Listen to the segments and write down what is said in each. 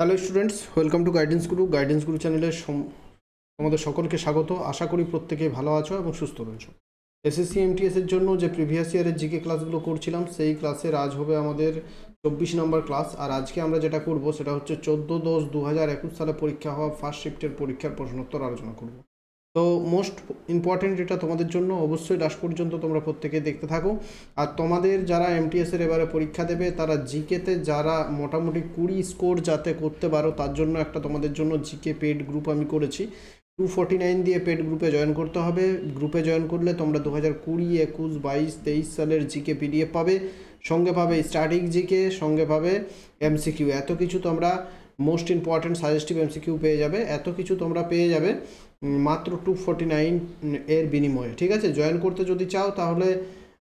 hello students welcome to guidance Guru guidance Guru চ্যানেলে তোমাদের সকলকে স্বাগত আশা করি প্রত্যেকে ভালো আছো এবং সুস্থ রয়েছো এসএসসি এমটিএসের জন্য যে প্রিভিয়াস ইয়ারের জিকে ক্লাসগুলো করছিলাম সেই ক্লাসের আজ হবে আমাদের চব্বিশ নম্বর ক্লাস আর আজকে আমরা যেটা করব সেটা হচ্ছে চোদ্দো দশ দু হাজার একুশ সালে পরীক্ষা হওয়া ফার্স্ট শিফটের পরীক্ষার প্রশ্নোত্তর আলোচনা করবো তো মোস্ট ইম্পর্টেন্ট এটা তোমাদের জন্য অবশ্যই লাস্ট পর্যন্ত তোমরা প্রত্যেকে দেখতে থাকো আর তোমাদের যারা এমটিএসের এবারে পরীক্ষা দেবে তারা জিকেতে যারা মোটামুটি কুড়ি স্কোর যাতে করতে পারো তার জন্য একটা তোমাদের জন্য জিকে পেড গ্রুপ আমি করেছি টু ফর্টি নাইন দিয়ে পেড গ্রুপে জয়েন করতে হবে গ্রুপে জয়েন করলে তোমরা দু হাজার কুড়ি একুশ বাইশ তেইশ সালের জিকে পিডিএফ পাবে সঙ্গে পাবে স্ট্যাটিক জিকে সঙ্গে পাবে এমসিকিউ এত কিছু তোমরা মোস্ট ইম্পর্টেন্ট সাজেস্টিভ এমসিকিউ পেয়ে যাবে এত কিছু তোমরা পেয়ে যাবে মাত্র টু ফোর্টি নাইন এর বিনিময়ে ঠিক আছে জয়েন করতে যদি চাও তাহলে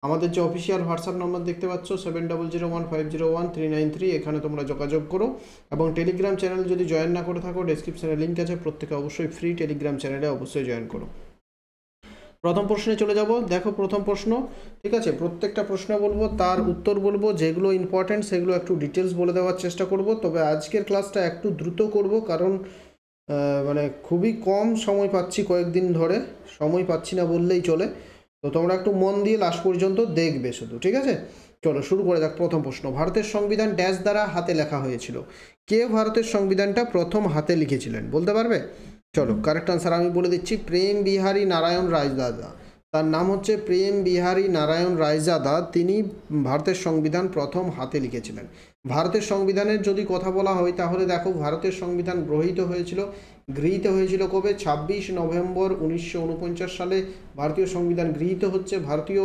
আমাদের যে অফিসিয়াল হোয়াটসঅ্যাপ নম্বর দেখতে পাচ্ছ seven double zero one five zero one three nine three এখানে তোমরা যোগাযোগ করো এবং টেলিগ্রাম চ্যানেল যদি জয়েন না করে থাকো ডিসক্রিপশানে লিঙ্ক আছে প্রত্যেকে অবশ্যই ফ্রি টেলিগ্রাম চ্যানেলে অবশ্যই জয়েন করো প্রথম প্রশ্নে চলে যাব দেখো প্রথম প্রশ্ন ঠিক আছে প্রত্যেকটা প্রশ্ন বলবো তার উত্তর বলবো যেগুলো ইম্পর্ট্যান্ট সেগুলো একটু ডিটেলস বলে দেওয়ার চেষ্টা করব তবে আজকের ক্লাসটা একটু দ্রুত করব কারণ মানে খুবই কম সময় পাচ্ছি কয়েকদিন ধরে সময় পাচ্ছি না বললেই চলে তো তোমরা একটু মন দিয়ে লাস্ট পর্যন্ত দেখবে শুধু ঠিক আছে চলো শুরু করে যাক প্রথম প্রশ্ন ভারতের সংবিধান ড্যাশ দ্বারা হাতে লেখা হয়েছিল কে ভারতের সংবিধানটা প্রথম হাতে লিখেছিলেন বলতে পারবে চলো কারেক্ট আনসার আমি বলে দিচ্ছি প্রেম বিহারী নারায়ণ রাজদাদা তার নাম হচ্ছে প্রেম বিহারী নারায়ণ রায়জাদা তিনি ভারতের সংবিধান প্রথম হাতে লিখেছিলেন ভারতের সংবিধানের যদি কথা বলা হয় তাহলে দেখো ভারতের সংবিধান গ্রহীত হয়েছিল গৃহীত হয়েছিল কবে ২৬ নভেম্বর উনিশশো সালে ভারতীয় সংবিধান গৃহীত হচ্ছে ভারতীয়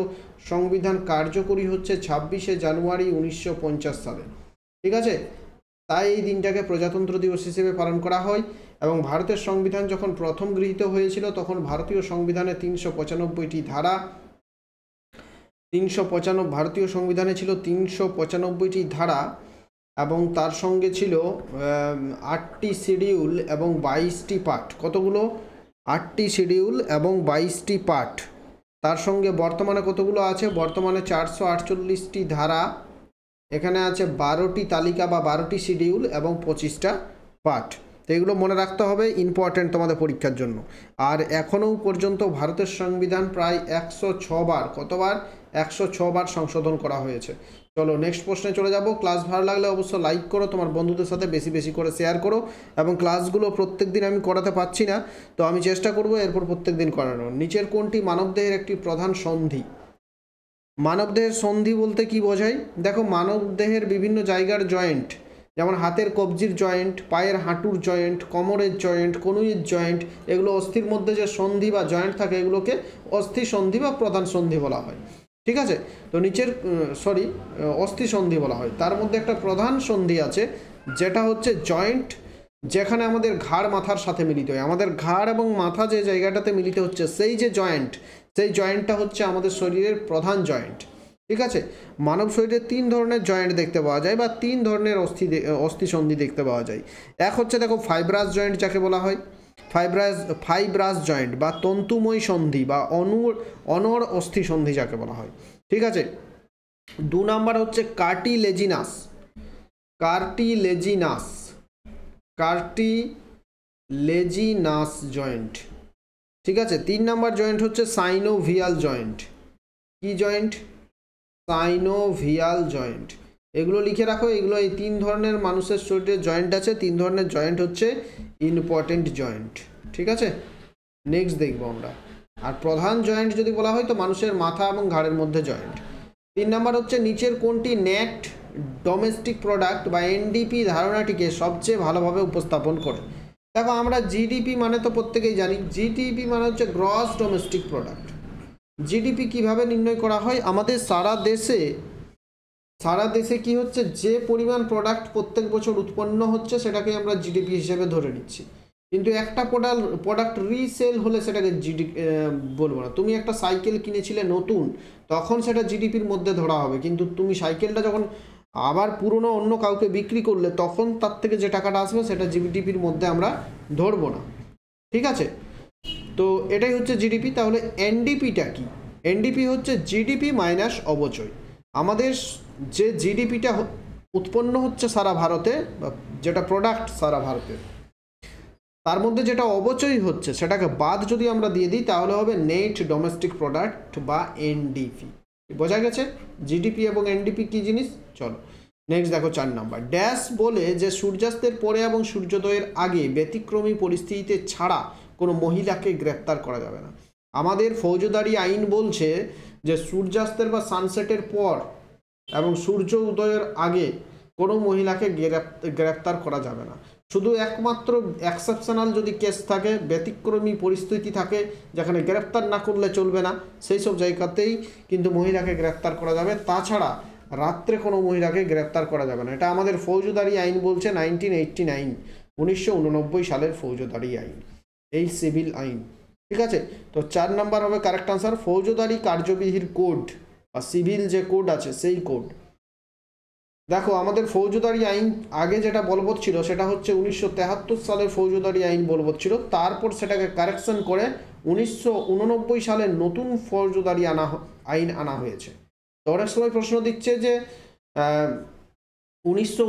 সংবিধান কার্যকরী হচ্ছে ছাব্বিশে জানুয়ারি উনিশশো সালে ঠিক আছে তাই এই দিনটাকে প্রজাতন্ত্র দিবস হিসেবে পালন করা হয় এবং ভারতের সংবিধান যখন প্রথম গৃহীত হয়েছিল তখন ভারতীয় সংবিধানে তিনশো পঁচানব্বইটি ধারা তিনশো পঁচানব্বই ভারতীয় সংবিধানে ছিল তিনশো পঁচানব্বইটি ধারা এবং তার সঙ্গে ছিল আটটি শিডিউল এবং বাইশটি পাঠ কতগুলো আটটি শিডিউল এবং বাইশটি পাঠ তার সঙ্গে বর্তমানে কতগুলো আছে বর্তমানে চারশো আটচল্লিশটি ধারা এখানে আছে বারোটি তালিকা বা বারোটি শিডিউল এবং পঁচিশটা পাঠ তো এগুলো মনে রাখতে হবে ইম্পর্ট্যান্ট তোমাদের পরীক্ষার জন্য আর এখনও পর্যন্ত ভারতের সংবিধান প্রায় একশো ছবার কতবার একশো ছবার সংশোধন করা হয়েছে চলো নেক্সট প্রশ্নে চলে যাব ক্লাস ভালো লাগলে অবশ্যই লাইক করো তোমার বন্ধুদের সাথে বেশি বেশি করে শেয়ার করো এবং ক্লাসগুলো প্রত্যেক দিন আমি করাতে পারছি না তো আমি চেষ্টা করব এরপর প্রত্যেক দিন করানোর নিচের কোনটি মানবদেহের একটি প্রধান সন্ধি মানবদেহের সন্ধি বলতে কি বোঝায় দেখো মানবদেহের বিভিন্ন জায়গার জয়েন্ট যেমন হাতের কবজির জয়েন্ট পায়ের হাঁটুর জয়েন্ট কোমরের জয়েন্ট কনুইয়ের জয়েন্ট এগুলো অস্থির মধ্যে যে সন্ধি বা জয়েন্ট থাকে এগুলোকে অস্থি সন্ধি বা প্রধান সন্ধি বলা হয় ঠিক আছে তো নিচের সরি অস্থি সন্ধি বলা হয় তার মধ্যে একটা প্রধান সন্ধি আছে যেটা হচ্ছে জয়েন্ট যেখানে আমাদের ঘাড় মাথার সাথে মিলিত হয় আমাদের ঘাড় এবং মাথা যে জায়গাটাতে মিলিত হচ্ছে সেই যে জয়েন্ট সেই জয়েন্টটা হচ্ছে আমাদের শরীরের প্রধান জয়েন্ট ঠিক আছে মানব শরীরে তিন ধরনের জয়েন্ট দেখতে পাওয়া যায় বা তিন ধরনের অস্থি অস্থিসন্ধি দেখতে পাওয়া যায় এক হচ্ছে দেখো ফাইব্রাস জয়েন্ট যাকে বলা হয় ফাইব্রাস ফাইব্রাস জয়েন্ট বা তন্তুময় সন্ধি বা অনুর অনর অস্থিসন্ধি যাকে বলা হয় ঠিক আছে দু নাম্বার হচ্ছে কার্টিলেজিনাস কার্টিলেজিনাস কার্টিলেজিনাস জয়েন্ট ঠিক আছে তিন নাম্বার জয়েন্ট হচ্ছে সাইনোভিয়াল জয়েন্ট কি জয়েন্ট সাইনোভিয়াল জয়েন্ট এগুলো লিখে রাখো এগুলো এই তিন ধরনের মানুষের শরীরে জয়েন্ট আছে তিন ধরনের জয়েন্ট হচ্ছে ইম্পর্টেন্ট জয়েন্ট ঠিক আছে নেক্সট দেখবো আমরা আর প্রধান জয়েন্ট যদি বলা হয় তো মানুষের মাথা এবং ঘাড়ের মধ্যে জয়েন্ট তিন নাম্বার হচ্ছে নিচের কোনটি নেট ডোমেস্টিক প্রোডাক্ট বা এনডিপি ধারণাটিকে সবচেয়ে ভালোভাবে উপস্থাপন করে দেখো আমরা জিডিপি মানে তো প্রত্যেকেই জানি জিডিপি মানে হচ্ছে গ্রস ডোমেস্টিক প্রোডাক্ট জিডিপি কিভাবে নির্ণয় করা হয় আমাদের সারা দেশে সারা দেশে কি হচ্ছে যে পরিমাণ প্রোডাক্ট প্রত্যেক বছর উৎপন্ন হচ্ছে সেটাকে আমরা জিডিপি হিসেবে ধরে নিচ্ছি কিন্তু একটা প্রোডাক্ট প্রোডাক্ট রিসেল হলে সেটাকে জিডি বলবো না তুমি একটা সাইকেল কিনেছিলে নতুন তখন সেটা জিডিপির মধ্যে ধরা হবে কিন্তু তুমি সাইকেলটা যখন আবার পুরনো অন্য কাউকে বিক্রি করলে তখন তার থেকে যে টাকাটা আসবে সেটা জিডিপির মধ্যে আমরা ধরবো না ঠিক আছে তো এটাই হচ্ছে জিডিপি তাহলে এনডিপিটা কি এনডিপি হচ্ছে জিডিপি মাইনাস অবচয় আমাদের যে জিডিপিটা উৎপন্ন হচ্ছে সারা ভারতে বা যেটা প্রোডাক্ট সারা ভারতে তার মধ্যে যেটা অবচয় হচ্ছে সেটাকে বাদ যদি আমরা দিয়ে দিই তাহলে হবে নেট ডোমেস্টিক প্রোডাক্ট বা এনডিপি বোঝা গেছে জিডিপি এবং এনডিপি কি জিনিস চলো নেক্সট দেখো চার নাম্বার ড্যাশ বলে যে সূর্যাস্তের পরে এবং সূর্যোদয়ের আগে ব্যতিক্রমী পরিস্থিতিতে ছাড়া কোনো মহিলাকে গ্রেপ্তার করা যাবে না আমাদের ফৌজদারি আইন বলছে যে সূর্যাস্তের বা সানসেটের পর এবং সূর্য উদয়ের আগে কোনো মহিলাকে গ্রেপ্তার করা যাবে না শুধু একমাত্র এক্সেপশনাল যদি কেস থাকে ব্যতিক্রমী পরিস্থিতি থাকে যেখানে গ্রেপ্তার না করলে চলবে না সেই সব জায়গাতেই কিন্তু মহিলাকে গ্রেপ্তার করা যাবে তাছাড়া রাত্রে কোনো মহিলাকে গ্রেপ্তার করা যাবে না এটা আমাদের ফৌজদারি আইন বলছে নাইনটিন এইটটি নাইন উনিশশো সালের ফৌজদারি আইন এই সিভিল আইন ঠিক আছে তো চার নাম্বার হবে কারেক্ট আনসার ফৌজদারি কার্যবিধির কোড বা সিভিল যে কোড আছে সেই কোড দেখো আমাদের ফৌজদারি আইন আগে যেটা বলবৎ ছিল সেটা হচ্ছে উনিশশো সালের ফৌজদারি আইন বলবৎ ছিল তারপর সেটাকে কারেকশন করে উনিশশো সালে নতুন ফৌজদারি আনা আইন আনা হয়েছে তো অনেক সময় প্রশ্ন দিচ্ছে যে উনিশশো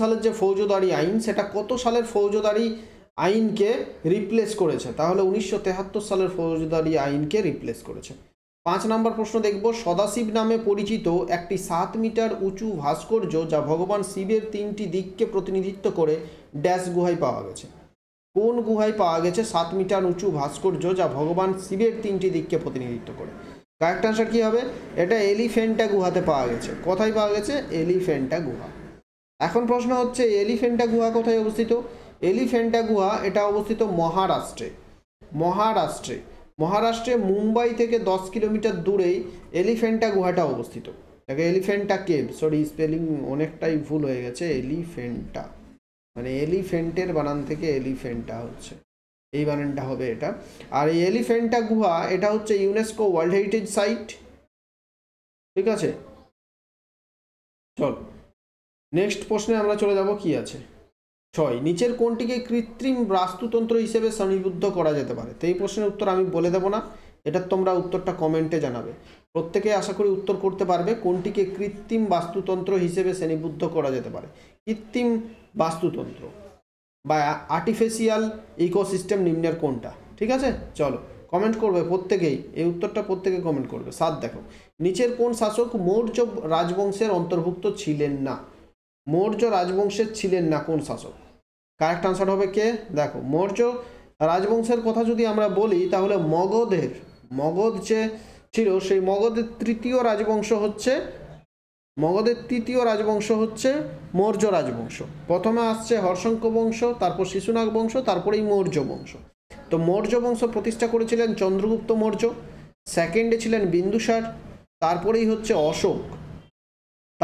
সালের যে ফৌজদারি আইন সেটা কত সালের ফৌজদারি আইনকে রিপ্লেস করেছে তাহলে উনিশশো সালের ফৌজদারি আইনকে রিপ্লেস করেছে পাঁচ নম্বর প্রশ্ন দেখব সদাশিব নামে পরিচিত একটি সাত মিটার উঁচু ভাস্কর্য যা ভগবান শিবের তিনটি দিককে প্রতিনিধিত্ব করে ড্যাশ গুহায় পাওয়া গেছে কোন গুহায় পাওয়া গেছে সাত মিটার উঁচু ভাস্কর্য যা ভগবান শিবের তিনটি দিককে প্রতিনিধিত্ব করে কারেক্ট আনসার কী হবে এটা এলিফেন্টা গুহাতে পাওয়া গেছে কোথায় পাওয়া গেছে এলিফেন্টা গুহা এখন প্রশ্ন হচ্ছে এলিফেন্টা গুহা কোথায় অবস্থিত এলিফেন্টা গুহা এটা অবস্থিত মহারাষ্ট্রে মহারাষ্ট্রে মহারাষ্ট্রে মুম্বাই থেকে দশ কিলোমিটার দূরেই এলিফেন্টা গুহাটা অবস্থিত তাকে এলিফেন্টা কেভ সরি স্পেলিং অনেকটাই ভুল হয়ে গেছে এলিফেন্টা মানে এলিফেন্টের বানান থেকে এলিফেন্টা হচ্ছে এই বানানটা হবে এটা আর এই এলিফেন্টা গুহা এটা হচ্ছে ইউনেস্কো ওয়ার্ল্ড হেরিটেজ সাইট ঠিক আছে চল নেক্সট প্রশ্নে আমরা চলে যাব কি আছে ছয় নিচের কোনটিকে কৃত্রিম বাস্তুতন্ত্র হিসেবে শ্রেণীবদ্ধ করা যেতে পারে তো এই প্রশ্নের উত্তর আমি বলে দেবো না এটার তোমরা উত্তরটা কমেন্টে জানাবে প্রত্যেকে আশা করি উত্তর করতে পারবে কোনটিকে কৃত্রিম বাস্তুতন্ত্র হিসেবে শ্রেণীবদ্ধ করা যেতে পারে কৃত্রিম বাস্তুতন্ত্র বা আর্টিফিশিয়াল ইকোসিস্টেম নিম্নের কোনটা ঠিক আছে চলো কমেন্ট করবে প্রত্যেকেই এই উত্তরটা প্রত্যেকে কমেন্ট করবে সাত দেখো নিচের কোন শাসক মৌর্য রাজবংশের অন্তর্ভুক্ত ছিলেন না মৌর্য রাজবংশের ছিলেন না কোন শাসক কারেক্ট আনসার হবে কে দেখো মৌর্য রাজবংশের কথা যদি আমরা বলি তাহলে মগধের মগধ যে ছিল সেই মগধের তৃতীয় রাজবংশ হচ্ছে মগধের তৃতীয় রাজবংশ হচ্ছে মৌর্য রাজবংশ প্রথমে আসছে হর্ষঙ্ক বংশ তারপর শিশুনাগ বংশ তারপরেই মৌর্য বংশ তো মৌর্য বংশ প্রতিষ্ঠা করেছিলেন চন্দ্রগুপ্ত মৌর্য সেকেন্ডে ছিলেন বিন্দুসার তারপরেই হচ্ছে অশোক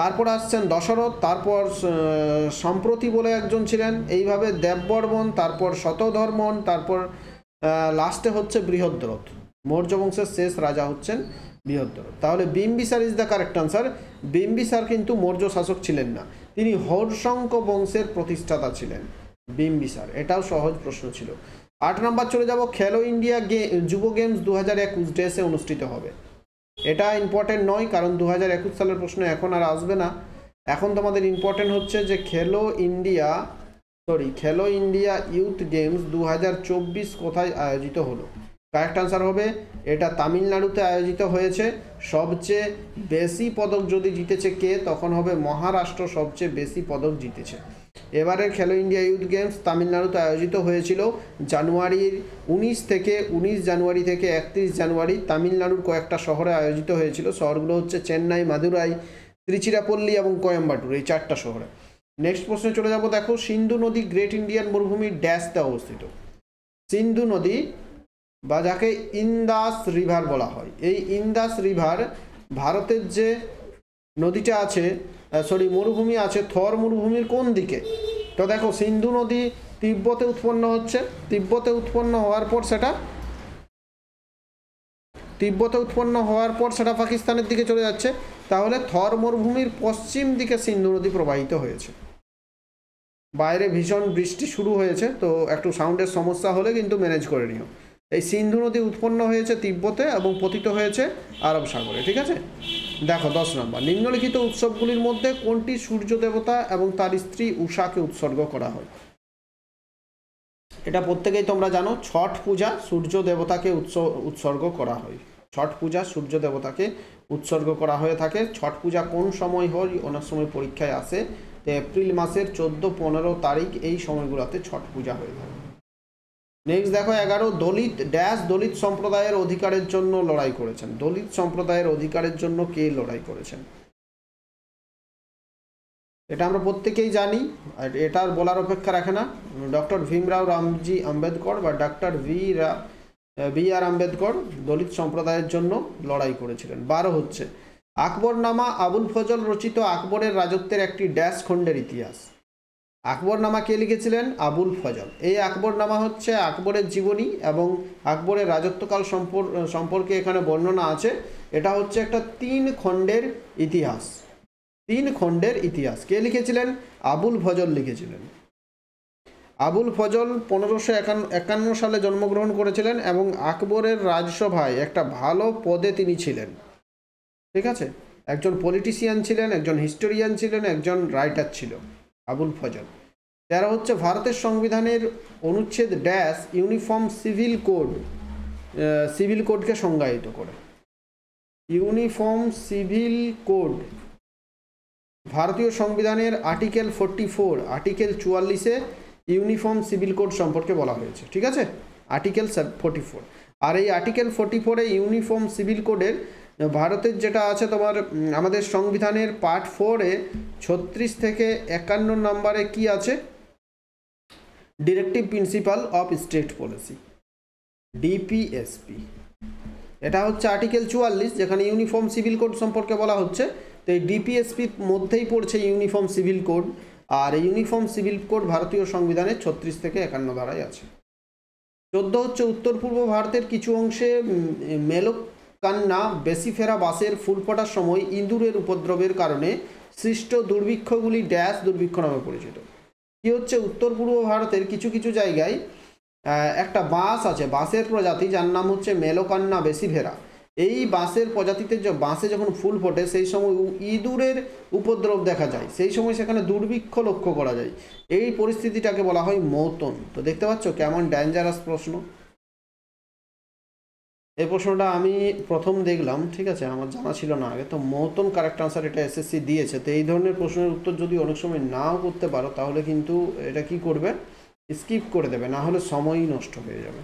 তারপর আসছেন দশরথ তারপর সম্প্রতি বলে একজন ছিলেন এইভাবে দেববর্মন তারপর শতধর্মন তারপর লাস্টে হচ্ছে বৃহদ্রথ মৌর্য বংশের শেষ রাজা হচ্ছেন বৃহদ্রথ তাহলে Bimbisara is the correct answer Bimbisara কিন্তু মৌর্য শাসক ছিলেন না তিনি হরশঙ্ক বংশের প্রতিষ্ঠাতা ছিলেন বিম্বিসার এটাও সহজ প্রশ্ন ছিল আট নম্বর চলে যাব খেলো ইন্ডিয়া গে যুব গেমস দু হাজার একুশ ডেসে অনুষ্ঠিত হবে এটা ইম্পর্টেন্ট নয় কারণ দু হাজার একুশ সালের প্রশ্ন এখন আর আসবে না এখন তোমাদের ইম্পর্টেন্ট হচ্ছে যে Khelo India sorry Khelo India youth games দু কোথায় আয়োজিত হলো কারেক্ট আনসার হবে এটা তামিলনাড়ুতে আয়োজিত হয়েছে সবচেয়ে বেশি পদক যদি জিতেছে কে তখন হবে মহারাষ্ট্র সবচেয়ে বেশি পদক জিতেছে এবারের খেলো ইন্ডিয়া ইউথ গেমস তামিলনাড়ুতে আয়োজিত হয়েছিল জানুয়ারির উনিশ থেকে উনিশ জানুয়ারি থেকে একত্রিশ জানুয়ারি তামিলনাড়ুর কয়েকটা শহরে আয়োজিত হয়েছিল শহরগুলো হচ্ছে চেন্নাই মাদুরাই ত্রিচিরাপল্লী এবং কোয়েম্বাটুর এই চারটা শহরে নেক্সট প্রশ্নে চলে যাবো দেখো সিন্ধু নদী গ্রেট ইন্ডিয়ান মরুভূমির ড্যাশতে অবস্থিত সিন্ধু নদী বা যাকে ইন্দাস রিভার বলা হয় এই ইন্দাস রিভার ভারতের যে নদীটা আছে সরি মরুভূমি আছে থর মরুভূমির কোন দিকে তো দেখো সিন্ধু নদী তিব্বতে উৎপন্ন হচ্ছে তিব্বতে উৎপন্ন হওয়ার পর সেটা তিব্বতে উৎপন্ন হওয়ার পর সেটা পাকিস্তানের দিকে চলে যাচ্ছে তাহলে থর মরুভূমির পশ্চিম দিকে সিন্ধু নদী প্রবাহিত হয়েছে বাইরে ভীষণ বৃষ্টি শুরু হয়েছে তো একটু সাউন্ডের সমস্যা হলে কিন্তু ম্যানেজ করে নিও এই সিন্ধু নদী উৎপন্ন হয়েছে তিব্বতে এবং পতিত হয়েছে আরব সাগরে ঠিক আছে দেখো দশ নম্বর নিম্নলিখিত উৎসবগুলির মধ্যে কোনটি সূর্য দেবতা এবং তার স্ত্রী উষাকে উৎসর্গ করা হয় এটা প্রত্যেকেই তোমরা জানো ছট পূজা সূর্য দেবতাকে উৎস উৎসর্গ করা হয় ছট পূজা সূর্য দেবতাকে উৎসর্গ করা হয়ে থাকে ছট পূজা কোন সময় হয় অনেক সময় পরীক্ষায় আসে এপ্রিল মাসের চোদ্দো পনেরো তারিখ এই সময়গুলোতে ছট পূজা হয়ে থাকে নেক্সট দেখো এগারো দলিত ড্যাশ দলিত সম্প্রদায়ের অধিকারের জন্য লড়াই করেছেন দলিত সম্প্রদায়ের অধিকারের জন্য কে লড়াই করেছেন এটা আমরা প্রত্যেকেই জানি আর বলার অপেক্ষা রাখে না ডক্টর ভীমরাও রামজি আম্বেদকর বা doctor V B R Ambedkar Dalit সম্প্রদায়ের জন্য লড়াই করেছিলেন বারো হচ্ছে আকবরনামা আবুল ফজল রচিত আকবরের রাজত্বের একটি ড্যাশ খণ্ডের ইতিহাস আকবরনামা কে লিখেছিলেন আবুল ফজল এই আকবরনামা হচ্ছে আকবরের জীবনী এবং আকবরের রাজত্বকাল সম্পর্কে এখানে বর্ণনা আছে এটা হচ্ছে একটা তিন খণ্ডের ইতিহাস তিন খণ্ডের ইতিহাস কে লিখেছিলেন আবুল ফজল লিখেছিলেন আবুল ফজল পনেরোশো একান্ন সালে জন্মগ্রহণ করেছিলেন এবং আকবরের রাজসভায় একটা ভালো পদে তিনি ছিলেন ঠিক আছে একজন পলিটিশিয়ান ছিলেন একজন হিস্টোরিয়ান ছিলেন একজন রাইটার ছিল আবুল ফজল যারা হচ্ছে ভারতের সংবিধানের অনুচ্ছেদ dash uniform civil code civil কোডকে সংজ্ঞায়িত করে ইউনিফর্ম সিভিল কোড ভারতীয় সংবিধানের আর্টিকেল ফোরটি ফোর আর্টিকেল চুয়াল্লিশে ইউনিফর্ম সিভিল কোড সম্পর্কে বলা হয়েছে ঠিক আছে আর্টিকেল ফোরটি ফোর আর এই আর্টিকেল ফোরটি ফোরে ইউনিফর্ম সিভিল কোডের ভারতের যেটা আছে তোমার আমাদের সংবিধানের পার্ট ফোরে ছত্রিশ থেকে একান্ন নম্বরে কি আছে directive principle of state policy DPSP এটা হচ্ছে আর্টিকেল চুয়াল্লিশ যেখানে ইউনিফর্ম সিভিল কোড সম্পর্কে বলা হচ্ছে তো এই ডিপিএসপির মধ্যেই পড়ছে ইউনিফর্ম সিভিল কোড আর ইউনিফর্ম সিভিল কোড ভারতীয় সংবিধানের ছত্রিশ থেকে একান্ন ধারায় আছে চোদ্দ হচ্ছে উত্তর পূর্ব ভারতের কিছু অংশে মেলো কান্না বেসিফেরা বাসের ফুল ফোটার সময় ইঁদুরের উপদ্রবের কারণে সৃষ্ট দুর্ভিক্ষগুলি ড্যাশ দুর্ভিক্ষ নামে পরিচিত কী হচ্ছে উত্তর পূর্ব ভারতের কিছু কিছু জায়গায় একটা বাঁশ আছে বাঁশের প্রজাতি যার নাম হচ্ছে মেলোকান্না বেসিফেরা এই বাঁশের প্রজাতিতে যে বাঁশে যখন ফুল ফোটে সেই সময় ইঁদুরের উপদ্রব দেখা যায় সেই সময় সেখানে দুর্ভিক্ষ লক্ষ্য করা যায় এই পরিস্থিতিটাকে বলা হয় মৌতন তো দেখতে পাচ্ছ কেমন ড্যাঞ্জারাস প্রশ্ন এই প্রশ্নটা আমি প্রথম দেখলাম ঠিক আছে আমার জানা ছিল না আগে তো মহতম কারেক্ট আনসার এটা এসএসসি দিয়েছে তো এই ধরনের প্রশ্নের উত্তর যদি অনেক সময় নাও করতে পারো তাহলে কিন্তু এটা কি করবে স্কিপ করে দেবে না হলে সময়ই নষ্ট হয়ে যাবে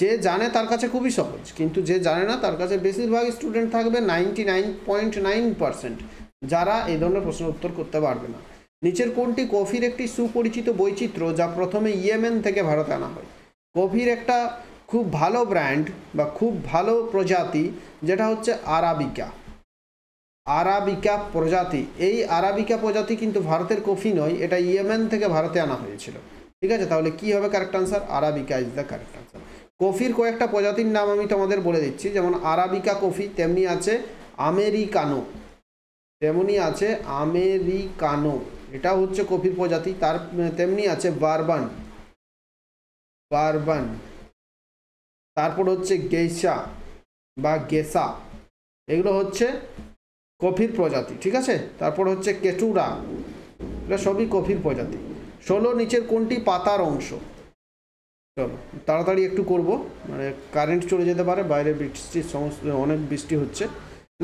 যে জানে তার কাছে খুবই সহজ কিন্তু যে জানে না তার কাছে বেশিরভাগ স্টুডেন্ট থাকবে ninety nine point nine percent যারা এই ধরনের প্রশ্নের উত্তর করতে পারবে না নিচের কোনটি কফির একটি সুপরিচিত বৈচিত্র্য যা প্রথমে ইয়েমেন থেকে ভারতে আনা হয় কফির একটা খুব ভালো ব্র্যান্ড বা খুব ভালো প্রজাতি যেটা হচ্ছে আরাবিকা আরাবিকা প্রজাতি এই আরাবিকা প্রজাতি কিন্তু ভারতের কফি নয় এটা ইয়েমেন থেকে ভারতে আনা হয়েছিল ঠিক আছে তাহলে কি হবে correct answer arabica is the correct answer কফির কয়েকটা প্রজাতির নাম আমি তোমাদের বলে দিচ্ছি যেমন আরাবিকা কফি তেমনি আছে আমেরিকানো তেমনি আছে আমেরিকানো এটা হচ্ছে কফির প্রজাতি তার তেমনি আছে বারবান বারবান তারপর হচ্ছে গেসা বা গেসা এগুলো হচ্ছে কফির প্রজাতি ঠিক আছে তারপর হচ্ছে কেটুরা এগুলো সবই কফির প্রজাতি ষোলো নিচের কোনটি পাতার অংশ চলো তাড়াতাড়ি একটু করব মানে কারেন্ট চলে যেতে পারে বাইরে বৃষ্টির সমস্ত অনেক বৃষ্টি হচ্ছে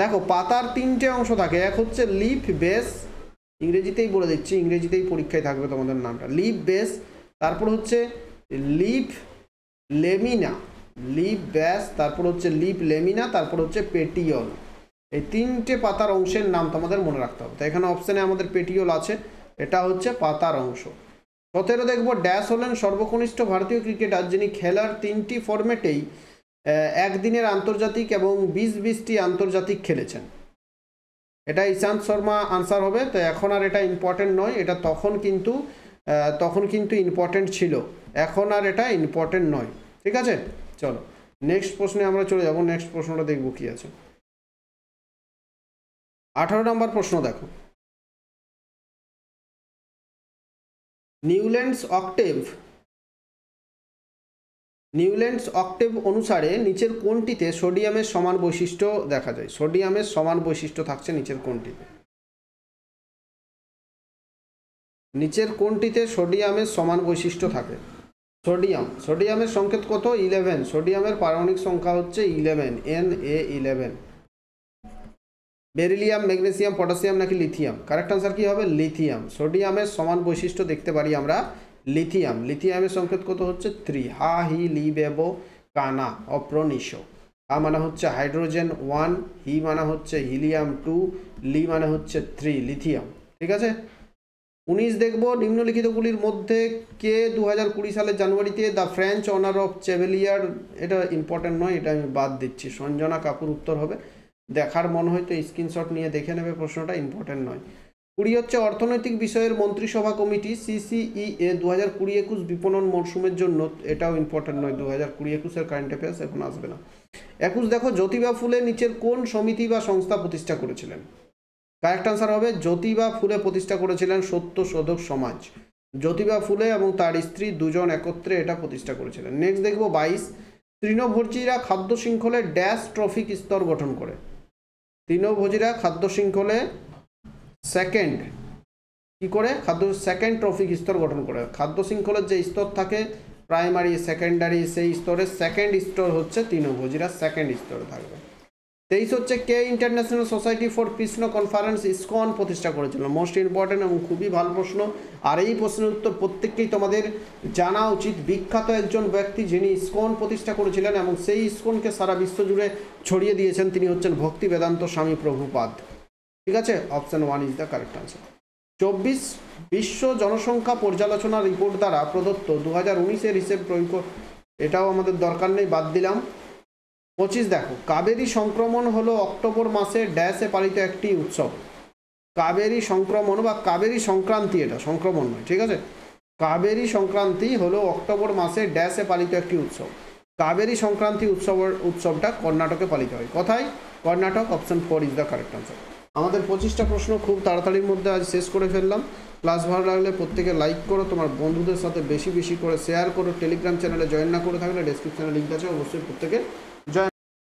দেখো পাতার তিনটে অংশ থাকে এক হচ্ছে লিফ বেস ইংরেজিতেই বলে দিচ্ছি ইংরেজিতেই পরীক্ষায় থাকবে তোমাদের নামটা লিপ বেস তারপর হচ্ছে লিপ লেমিনা লিপ ব্যাস তারপর হচ্ছে লিপ লেমিনা তারপর হচ্ছে পেটিয়ল এই তিনটে পাতার অংশের নাম তোমাদের মনে রাখতে হবে তো এখানে অপশানে আমাদের পেটিয়ল আছে এটা হচ্ছে পাতার অংশ সতেরো দেখব ড্যাশ হলেন সর্বকনিষ্ঠ ভারতীয় ক্রিকেটার যিনি খেলার তিনটি ফর্মেটেই একদিনের আন্তর্জাতিক এবং বিশ বিশটি আন্তর্জাতিক খেলেছেন এটা ইশান্ত শর্মা আনসার হবে তো এখন আর এটা ইম্পর্টেন্ট নয় এটা তখন কিন্তু তখন কিন্তু ইম্পর্টেন্ট ছিল এখন আর এটা ইম্পর্টেন্ট নয় ঠিক আছে চলো নেক্সট প্রশ্নে আমরা চলে যাবো নেক্সট প্রশ্নটা দেখবো কি আছে আঠারো নম্বর প্রশ্ন দেখো নিউল্যান্ডস অক্টেভ নিউল্যান্ডস অক্টেভ অনুসারে নিচের কোনটিতে সোডিয়ামের সমান বৈশিষ্ট্য দেখা যায় সোডিয়ামের সমান বৈশিষ্ট্য থাকছে নিচের কোনটিতে নিচের কোনটিতে সোডিয়ামের সমান বৈশিষ্ট্য থাকে সোডিয়াম সোডিয়ামের সংকেত কত ইলেভেন সোডিয়ামের পারমাণবিক সংখ্যা হচ্ছে eleven N A eleven beryllium magnesium potassium নাকি লিথিয়াম কারেক্ট আনসার কী হবে লিথিয়াম সোডিয়ামের সমান বৈশিষ্ট্য দেখতে পারি আমরা লিথিয়াম লিথিয়ামের সংকেত কত হচ্ছে থ্রি হা হি লি বেবো কানা অপ্রনিশ হা মানে হচ্ছে হাইড্রোজেন ওয়ান হি মানে হচ্ছে হিলিয়াম টু লি মানে হচ্ছে থ্রি লিথিয়াম ঠিক আছে উনিশ দেখব নিম্নলিখিতগুলির মধ্যে কে দু হাজার কুড়ি সালের জানুয়ারিতে the French honour of chevalier এটা ইম্পর্টেন্ট নয় এটা আমি বাদ দিচ্ছি সঞ্জনা কাপুর উত্তর হবে দেখার মনে হয় তো স্ক্রিনশট নিয়ে দেখে নেবে প্রশ্নটা ইম্পর্টেন্ট নয় কুড়ি হচ্ছে অর্থনৈতিক বিষয়ের মন্ত্রিসভা কমিটি সিসিই এ e দু হাজার কুড়ি একুশ বিপণন মরশুমের জন্য এটাও ইম্পর্টেন্ট নয় দু হাজার কুড়ি একুশের কারেন্ট অ্যাফেয়ার্স এখন আসবে না একুশ দেখো জ্যোতিবা ফুলে নিচের কোন সমিতি বা সংস্থা প্রতিষ্ঠা করেছিলেন কারেক্ট আনসার হবে জ্যোতিবা ফুলে প্রতিষ্ঠা করেছিলেন সত্য শোধক সমাজ জ্যোতিবা ফুলে এবং তার স্ত্রী দুজন একত্রে এটা প্রতিষ্ঠা করেছিলেন নেক্সট দেখব বাইশ তৃণভোজীরা খাদ্য শৃঙ্খলে ড্যাশ ট্রফিক স্তর গঠন করে তৃণভোজীরা খাদ্য শৃঙ্খলে সেকেন্ড কি করে খাদ্য সেকেন্ড ট্রফিক স্তর গঠন করে খাদ্য শৃঙ্খলের যে স্তর থাকে প্রাইমারি সেকেন্ডারি সেই স্তরের সেকেন্ড স্তর হচ্ছে তৃণভোজীরা সেকেন্ড স্তরে থাকবে তেইশ হচ্ছে কে international society for Krishna conference ISKCON প্রতিষ্ঠা করেছিল মোস্ট ইম্পর্টেন্ট এবং খুবই ভালো প্রশ্ন আর এই প্রশ্নের উত্তর প্রত্যেককেই তোমাদের জানা উচিত বিখ্যাত একজন ব্যক্তি যিনি ইসকন প্রতিষ্ঠা করেছিলেন এবং সেই ইসকনকে সারা বিশ্ব জুড়ে ছড়িয়ে দিয়েছেন তিনি হচ্ছেন ভক্তি বেদান্ত স্বামী প্রভুপাদ ঠিক আছে option one is the correct answer চব্বিশ বিশ্ব জনসংখ্যা পর্যালোচনা রিপোর্ট দ্বারা প্রদত্ত দু হাজার উনিশের হিসেব প্রয়োগ এটাও আমাদের দরকার নেই বাদ দিলাম পঁচিশ দেখো কাবেরী সংক্রমণ হলো অক্টোবর মাসে ড্যাশে পালিত একটি উৎসব কাবেরী সংক্রমণ বা কাবেরী সংক্রান্তি এটা সংক্রমণ নয় ঠিক আছে কাবেরী সংক্রান্তি হলো অক্টোবর মাসে ড্যাশে পালিত একটি উৎসব কাবেরী সংক্রান্তি উৎসবের উৎসবটা কর্ণাটকে পালিত হয় কথায় Karnataka option four is the correct answer আমাদের পঁচিশটা প্রশ্ন খুব তাড়াতাড়ির মধ্যে আজ শেষ করে ফেললাম ক্লাস ভালো লাগলে প্রত্যেকে লাইক করো তোমার বন্ধুদের সাথে বেশি বেশি করে শেয়ার করো টেলিগ্রাম চ্যানেলে জয়েন না করে থাকলে ডেসক্রিপশানে লিঙ্ক আছে অবশ্যই প্রত্যেকে